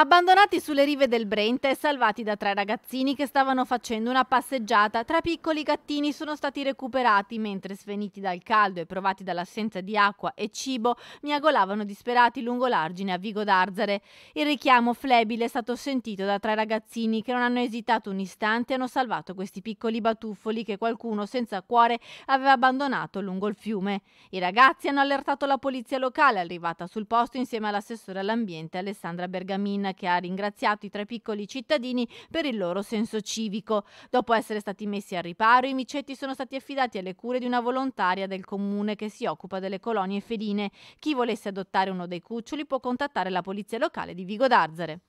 Abbandonati sulle rive del Brente e salvati da tre ragazzini che stavano facendo una passeggiata, tre piccoli gattini sono stati recuperati mentre sveniti dal caldo e provati dall'assenza di acqua e cibo miagolavano disperati lungo l'argine a Vigo d'Arzare. Il richiamo flebile è stato sentito da tre ragazzini che non hanno esitato un istante e hanno salvato questi piccoli batuffoli che qualcuno senza cuore aveva abbandonato lungo il fiume. I ragazzi hanno allertato la polizia locale arrivata sul posto insieme all'assessore all'ambiente Alessandra Bergamina che ha ringraziato i tre piccoli cittadini per il loro senso civico. Dopo essere stati messi al riparo, i micetti sono stati affidati alle cure di una volontaria del comune che si occupa delle colonie feline. Chi volesse adottare uno dei cuccioli può contattare la polizia locale di Vigo d'Arzare.